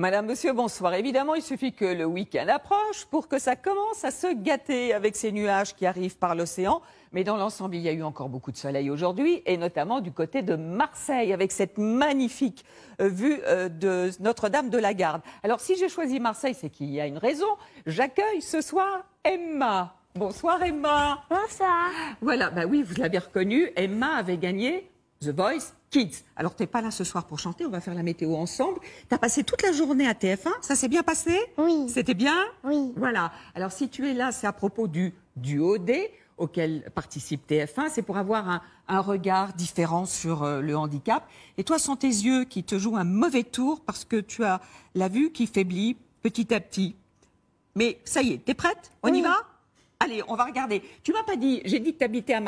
Madame, monsieur, bonsoir. Évidemment, il suffit que le week-end approche pour que ça commence à se gâter avec ces nuages qui arrivent par l'océan. Mais dans l'ensemble, il y a eu encore beaucoup de soleil aujourd'hui, et notamment du côté de Marseille, avec cette magnifique euh, vue euh, de Notre-Dame de la Garde. Alors, si j'ai choisi Marseille, c'est qu'il y a une raison. J'accueille ce soir Emma. Bonsoir Emma. Bonsoir. Voilà, bah oui, vous l'avez reconnu, Emma avait gagné The Voice Kids. Alors, t'es pas là ce soir pour chanter, on va faire la météo ensemble. T'as passé toute la journée à TF1, ça s'est bien passé Oui. C'était bien Oui. Voilà. Alors, si tu es là, c'est à propos du duo D auquel participe TF1, c'est pour avoir un, regard différent sur euh, le handicap. Et toi, sont tes yeux qui te jouent un mauvais tour parce que tu as la vue qui faiblit petit à petit. Mais ça y est, t'es prête On y va Allez, on va regarder. Tu m'as pas dit, j'ai dit que t'habitais à